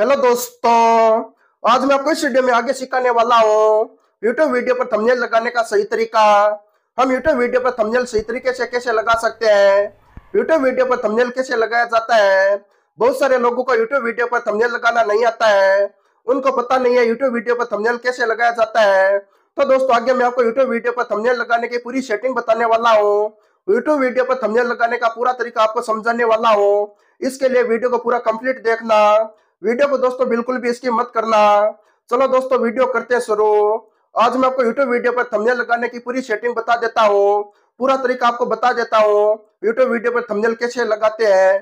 hello दोस्तों आज मैं आपको इस वीडियो में आगे सिखाने वाला हूँ यूट्यूब वीडियो पर थंबनेल लगाने का सही तरीका हम यूट्यूब वीडियो पर थंबनेल सही तरीके से कैसे लगा सकते हैं यूट्यूब वीडियो पर थंबनेल कैसे लगाया जाता है बहुत सारे लोगों को यूट्यूब वीडियो पर थंबनेल लगाना नहीं आता है उनको पता नहीं है यूट्यूब वीडियो पर थंबनेल कैसे लगाया जाता है तो दोस्तों आगे मैं आपको यूट्यूब वीडियो पर थंबनेल लगाने की पूरी सेटिंग बताने वाला हूँ यूट्यूब वीडियो पर थंबनेल लगाने का पूरा तरीका आपको समझाने वाला हूँ इसके लिए वीडियो को पूरा कंप्लीट देखना वीडियो को दोस्तों बिल्कुल भी इसकी मत करना चलो दोस्तों वीडियो करते हैं शुरू आज मैं आपको यूट्यूब वीडियो पर थंबनेल लगाने की पूरी सेटिंग बता देता हूँ पूरा तरीका आपको बता देता हूँ यूट्यूब वीडियो पर थंबनेल कैसे लगाते हैं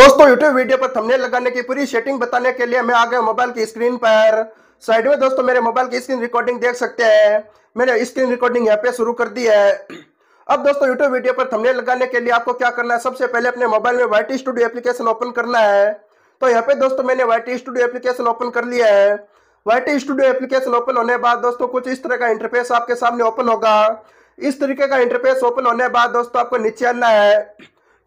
दोस्तों यूट्यूब वीडियो पर थंबनेल लगाने की पूरी सेटिंग बताने के लिए मैं आ गया मोबाइल की स्क्रीन पर साइड में दोस्तों मेरे मोबाइल की स्क्रीन रिकॉर्डिंग देख सकते हैं मैंने स्क्रीन रिकॉर्डिंग यहाँ पे शुरू कर दी है अब दोस्तों यूट्यूब वीडियो पर थमने लगाने के लिए आपको क्या करना है सबसे पहले अपने मोबाइल में वाइटी स्टूडियो एप्लीकेशन ओपन करना है तो यहाँ पे दोस्तों मैंने वाई स्टूडियो एप्लीकेशन ओपन कर लिया है वाई स्टूडियो एप्लीकेशन ओपन होने के बाद दोस्तों कुछ इस तरह का इंटरफेस आपके सामने ओपन होगा इस तरीके का इंटरफेस ओपन होने के बाद दोस्तों आपको नीचे आना है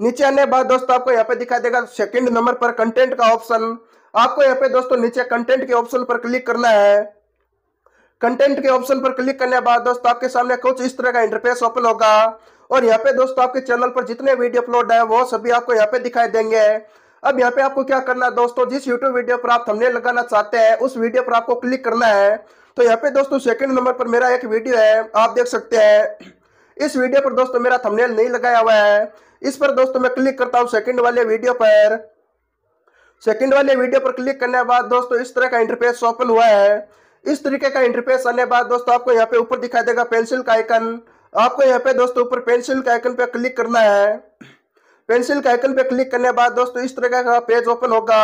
नीचे आने के बाद दोस्तों आपको यहाँ पे दिखाई देगा सेकंड नंबर पर कंटेंट का ऑप्शन आपको यहाँ पे दोस्तों नीचे कंटेंट के ऑप्शन पर क्लिक करना है कंटेंट के ऑप्शन पर क्लिक करने के बाद दोस्तों आपके सामने कुछ इस तरह का इंटरफेस ओपन होगा और यहाँ पे दोस्तों आपके चैनल पर जितने वीडियो अपलोड है वो सभी आपको यहाँ पे दिखाई देंगे अब यहाँ पे आपको क्या करना है दोस्तों जिस YouTube वीडियो पर आप थंबनेल लगाना चाहते हैं उस वीडियो पर आपको क्लिक करना है तो यहाँ पे दोस्तों सेकंड नंबर पर मेरा एक वीडियो है आप देख सकते हैं इस वीडियो पर दोस्तों मेरा थंबनेल नहीं लगाया हुआ है इस पर दोस्तों मैं क्लिक करता हूँ सेकंड वाले वीडियो पर सेकंड वाले वीडियो पर क्लिक करने के बाद दोस्तों इस तरह का इंटरफेस ओपन हुआ है इस तरीके का इंटरफेस आने बाद दोस्तों आपको यहाँ पे ऊपर दिखाई देगा पेंसिल का आइकन आपको यहाँ पे दोस्तों ऊपर पेंसिल का आइकन पे क्लिक करना है पेंसिल का आइकन पे क्लिक करने बाद दोस्तों इस तरीके का पेज ओपन होगा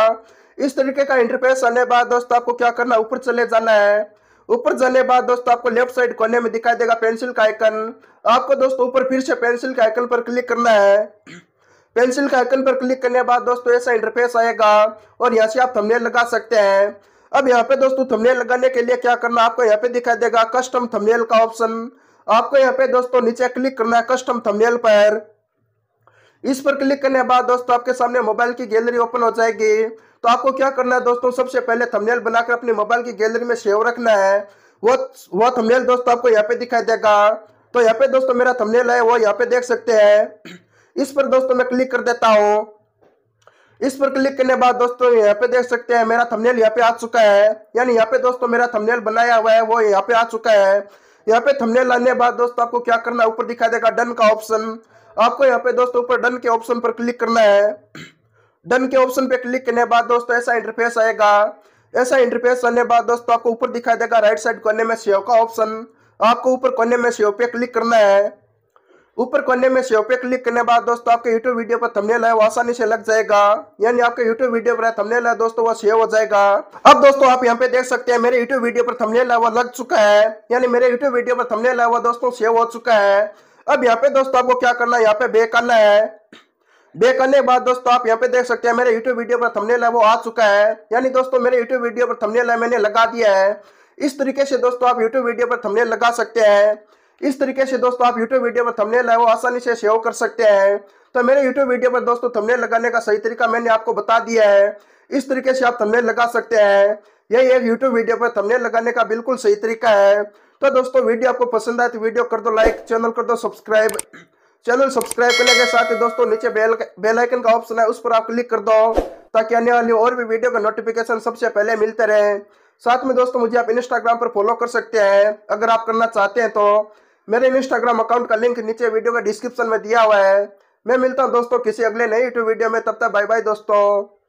इस तरीके का इंटरफेस आने बाद दोस्तों आपको क्या करना है ऊपर चले जाना है ऊपर जाने बाद दोस्तों आपको लेफ्ट साइड कोने में दिखाई देगा पेंसिल का आइकन आपको दोस्तों ऊपर फिर से पेंसिल के आइकन पर क्लिक करना है पेंसिल का आइकन पर क्लिक करने बाद दोस्तों ऐसा इंटरफेस आएगा और यहाँ से आप थंबनेल लगा सकते हैं अब यहाँ पे दोस्तों थंबनेल लगाने के लिए क्या करना आपको यहाँ पे दिखाई देगा कस्टम थंबनेल का ऑप्शन आपको यहाँ पे दोस्तों नीचे क्लिक करना है कस्टम थंबनेल पर इस पर क्लिक करने के बाद दोस्तों आपके सामने मोबाइल की गैलरी ओपन हो जाएगी तो आपको क्या करना है दोस्तों सबसे पहले थंबनेल बनाकर अपने मोबाइल की गैलरी में सेव रखना है वो वो थंबनेल दोस्तों आपको यहाँ पे दिखाई देगा तो यहाँ पे दोस्तों मेरा थंबनेल है वो यहाँ पे देख सकते हैं इस पर दोस्तों मैं क्लिक कर देता हूँ इस पर क्लिक करने बाद दोस्तों यहाँ पे देख सकते हैं मेरा थंबनेल यहाँ पे आ चुका है यानी यहाँ पे दोस्तों मेरा थंबनेल बनाया हुआ है वो यहाँ पे आ चुका है यहाँ पे थंबनेल लाने बाद दोस्तों आपको क्या करना है ऊपर दिखाई देगा डन का ऑप्शन आपको यहाँ पे दोस्तों ऊपर डन के ऑप्शन पर क्लिक करना है डन के ऑप्शन पे क्लिक करने बाद दोस्तों ऐसा इंटरफेस आएगा ऐसा इंटरफेस आने बाद दोस्तों आपको ऊपर दिखाई देगा राइट साइड कोने में सेव का ऑप्शन आपको ऊपर कोने में सेव पे क्लिक करना है ऊपर कोने में सेव पे क्लिक करने बाद दोस्तों आपके यूट्यूब वीडियो पर थंबनेल है वो आसानी से लग जाएगा यानी आपके यूट्यूब वीडियो पर थंबनेल है दोस्तों वो सेव हो जाएगा अब दोस्तों आप यहाँ पे देख सकते हैं मेरे यूट्यूब वीडियो पर थंबनेल है वो लग चुका है यानी मेरे यूट्यूब वीडियो पर थंबनेल है वो दोस्तों सेव हो चुका है अब यहाँ पे दोस्तों आपको क्या करना है यहाँ पे बे करना है बे करने के बाद दोस्तों आप यहाँ पे देख सकते हैं मेरे यूट्यूब वीडियो पर थंबनेल है वो आ चुका है यानी दोस्तों मेरे यूट्यूब वीडियो पर थंबनेल है मैंने लगा दिया है इस तरीके से दोस्तों आप यूट्यूब वीडियो पर थंबनेल लगा सकते हैं इस तरीके से दोस्तों आप यूट्यूब वीडियो पर थंबनेल है वो आसानी से सेव कर सकते हैं तो मेरे यूट्यूब वीडियो पर दोस्तों थंबनेल लगाने का सही तरीका मैंने आपको बता दिया है इस तरीके से आप थंबनेल लगा सकते हैं यही एक यूट्यूब वीडियो पर थंबनेल लगाने का बिल्कुल सही तरीका है तो दोस्तों वीडियो आपको पसंद आए तो वीडियो कर दो लाइक चैनल कर दो सब्सक्राइब चैनल सब्सक्राइब करने के साथ ही दोस्तों नीचे बेल बेल आइकन का ऑप्शन है उस पर आप क्लिक कर दो ताकि आने वाली और भी वीडियो का नोटिफिकेशन सबसे पहले मिलते रहे साथ में दोस्तों मुझे आप इंस्टाग्राम पर फॉलो कर सकते हैं अगर आप करना चाहते हैं तो मेरे इंस्टाग्राम अकाउंट का लिंक नीचे वीडियो का डिस्क्रिप्शन में दिया हुआ है मैं मिलता हूँ दोस्तों किसी अगले नए यूट्यूब वीडियो में तब तक बाय बाय दोस्तों